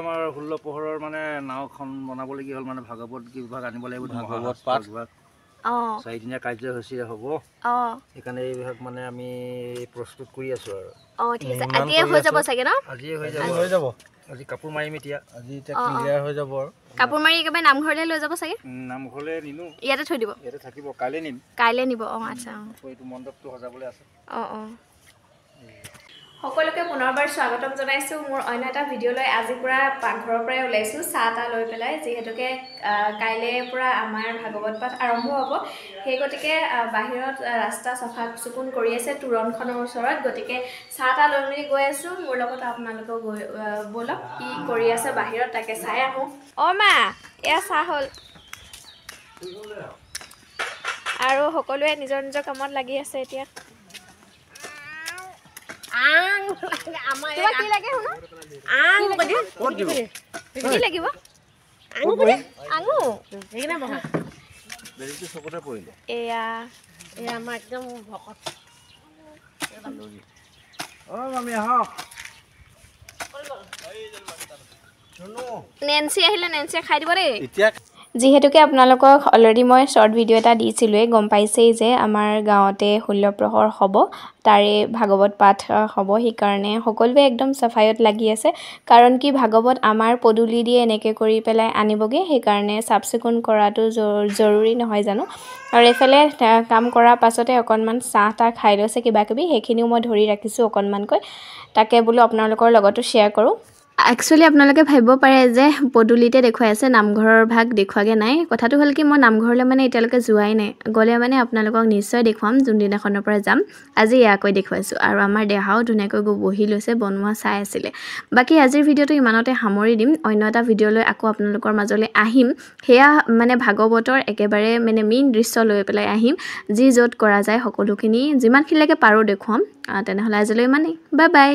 আমাৰ ষোল্ল পোহৰৰ মানে নাওখন বনাবলগীয়া হ'ল মানে ভাগৱত বিভাগ আনিব লাগিব ভাগৱত পাঠ বিভাগ অঁ চাৰিদিনীয়া কাৰ্যসূচী হ'ব অঁ সেইকাৰণে এইবিলাক মানে আমি প্ৰস্তুত কৰি আছোঁ আৰু অঁ ঠিক আছে হৈ যাব চাগে ন আজিয়ে হৈ যাব হৈ যাব আজি কাপোৰ মাৰিম এতিয়া আজি এতিয়া ক্লিয়াৰ হৈ যাব আৰু কাপোৰ মাৰি একেবাৰে নামঘৰলৈ লৈ যাব চাগে নামঘৰলৈ নিনো ইয়াতে থৈ দিব ইয়াতে থাকিব কাইলৈ নিম কাইলৈ নিব অঁ আচ্ছা অঁ এইটো মণ্ডপটো সজাবলৈ আছে অঁ অঁ সকলোকে পুনৰবাৰ স্বাগতম জনাইছোঁ মোৰ অন্য এটা ভিডিঅ'লৈ আজিৰ পৰা পাকঘৰৰ পৰাই ওলাইছোঁ চাহ তাহ লৈ পেলাই যিহেতুকে কাইলৈ পৰা আমাৰ ভাগৱত পাঠ আৰম্ভ হ'ব সেই গতিকে বাহিৰত ৰাস্তা চফা চুকুন কৰি আছে তোৰণখনৰ ওচৰত গতিকে চাহ তাহ লৈ মেলি গৈ আছোঁ মোৰ লগত আপোনালোকেও গৈ ব'লক কি কৰি আছে বাহিৰত তাকে চাই আহোঁ অঁ মা এয়া চাহ হ'ল আৰু সকলোৱে নিজৰ নিজৰ কামত লাগি আছে এতিয়া নেন্সি আহিলে নেন্সিয়ে খাই দিব দেই এতিয়া যিহেতুকে আপোনালোকক অলৰেডি মই শ্বৰ্ট ভিডিঅ' এটা দিছিলোঁৱেই গম পাইছেই যে আমাৰ গাঁৱতে ষোল্ল প্ৰহৰ হ'ব তাৰে ভাগৱত পাঠ হ'ব সেইকাৰণে সকলোৱে একদম চাফাইত লাগি আছে কাৰণ কি ভাগৱত আমাৰ পদূলি দিয়ে এনেকৈ কৰি পেলাই আনিবগৈ সেইকাৰণে চাফ চিকুণ কৰাটো জৰুৰী নহয় জানো আৰু এইফালে কাম কৰাৰ পাছতে অকণমান চাহ তাহ খাই লৈছে কিবা কিবি সেইখিনিও মই ধৰি ৰাখিছোঁ অকণমানকৈ তাকে বোলো আপোনালোকৰ লগতো শ্বেয়াৰ কৰোঁ একচুৱেলি আপোনালোকে ভাবিব পাৰে যে পদূলিতে দেখুৱাই আছে নামঘৰৰ ভাগ দেখুৱাগৈ নাই কথাটো হ'ল কি মই নামঘৰলৈ মানে এতিয়ালৈকে যোৱাই নাই গ'লে মানে আপোনালোকক নিশ্চয় দেখুৱাম যোনদিনাখনৰ পৰা যাম আজি ইয়াকৈ দেখুৱাইছোঁ আৰু আমাৰ দেহাও ধুনীয়াকৈ বহি লৈছে বনোৱা চাই আছিলে বাকী আজিৰ ভিডিঅ'টো ইমানতে সামৰি দিম অন্য এটা ভিডিঅ'লৈ আকৌ আপোনালোকৰ মাজলৈ আহিম সেয়া মানে ভাগৱতৰ একেবাৰে মানে মেইন দৃশ্য লৈ পেলাই আহিম যি য'ত কৰা যায় সকলোখিনি যিমানখিনিলৈকে পাৰোঁ দেখুৱাম তেনেহ'লে আজিলৈ ইমানেই বাই বাই